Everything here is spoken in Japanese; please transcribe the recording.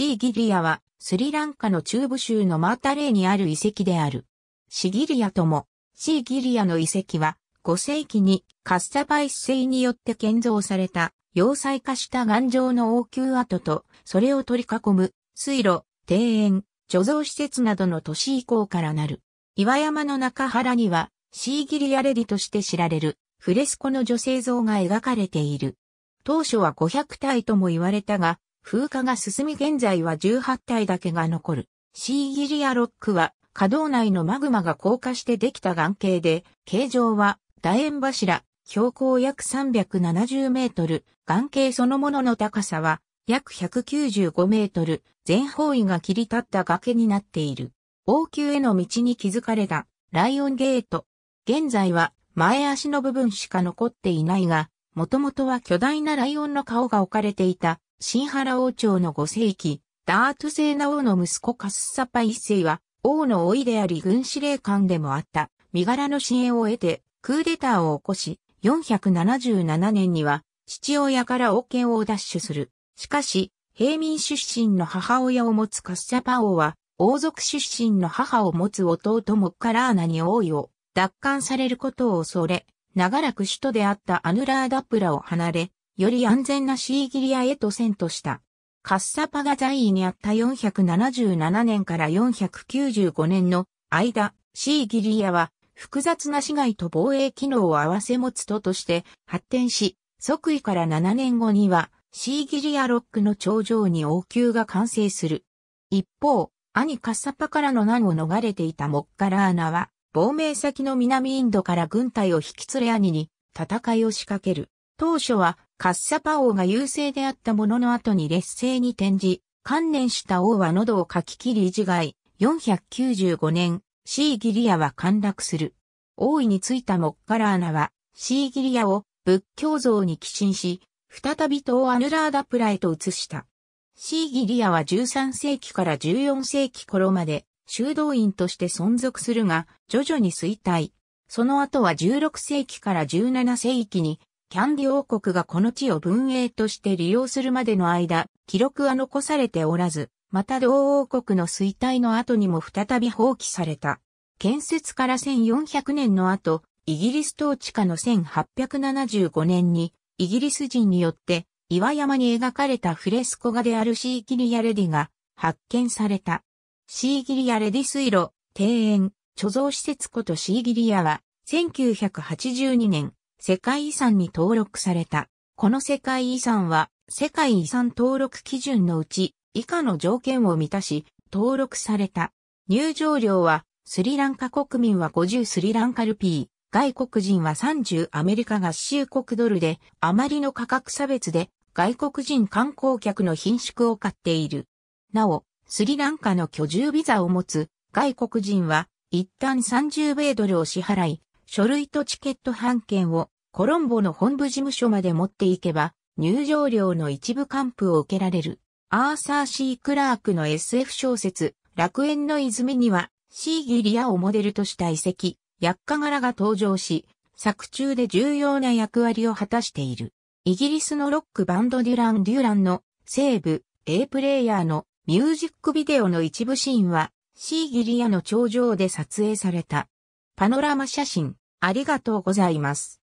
シーギリアはスリランカの中部州のマータレイにある遺跡である。シギリアとも、シーギリアの遺跡は5世紀にカッサバイス製によって建造された要塞化した頑丈の王宮跡と、それを取り囲む水路、庭園、貯蔵施設などの都市以降からなる。岩山の中原にはシーギリアレディとして知られるフレスコの女性像が描かれている。当初は500体とも言われたが、風化が進み現在は18体だけが残る。シーギリアロックは、可動内のマグマが硬化してできた岩形で、形状は楕円柱、標高約370メートル、岩形そのものの高さは約195メートル、全方位が切り立った崖になっている。王宮への道に築かれたライオンゲート。現在は前足の部分しか残っていないが、もともとは巨大なライオンの顔が置かれていた新原王朝の5世紀、ダートセーナ王の息子カスサパ一世は、王の老いであり軍司令官でもあった、身柄の支援を得て、クーデターを起こし、477年には、父親から王権を奪取する。しかし、平民出身の母親を持つカッサパ王は、王族出身の母を持つ弟モッカラーナに王位を奪還されることを恐れ、長らく首都であったアヌラーダプラを離れ、より安全なシーギリアへと遷都した。カッサパが在位にあった477年から495年の間、シーギリアは複雑な市街と防衛機能を併せ持つ都として発展し、即位から7年後にはシーギリアロックの頂上に王宮が完成する。一方、兄カッサパからの難を逃れていたモッカラーナは、亡命先の南インドから軍隊を引き連れ兄に戦いを仕掛ける。当初はカッサパ王が優勢であったものの後に劣勢に転じ、観念した王は喉をかき切り自害、495年、シーギリアは陥落する。王位についたモッカラーナは、シーギリアを仏教像に寄進し、再び東アヌラーダプラへと移した。シーギリアは13世紀から14世紀頃まで修道院として存続するが、徐々に衰退。その後は16世紀から17世紀にキャンディ王国がこの地を文営として利用するまでの間、記録は残されておらず、また同王国の衰退の後にも再び放棄された。建設から1400年の後、イギリス統治下の1875年に、イギリス人によって、岩山に描かれたフレスコ画であるシーギリアレディが発見された。シーギリアレディ水路、庭園、貯蔵施設ことシーギリアは、1982年、世界遺産に登録された。この世界遺産は世界遺産登録基準のうち以下の条件を満たし登録された。入場料はスリランカ国民は50スリランカルピー、外国人は30アメリカ合衆国ドルであまりの価格差別で外国人観光客の品縮を買っている。なお、スリランカの居住ビザを持つ外国人は一旦30米ドルを支払い、書類とチケット半券をコロンボの本部事務所まで持っていけば、入場料の一部還付を受けられる。アーサー・シー・クラークの SF 小説、楽園の泉には、シーギリアをモデルとした遺跡、薬科柄が登場し、作中で重要な役割を果たしている。イギリスのロックバンドデュラン・デュランの西部 A プレイヤーのミュージックビデオの一部シーンはシーギリアの頂上で撮影された。パノラマ写真、ありがとうございます。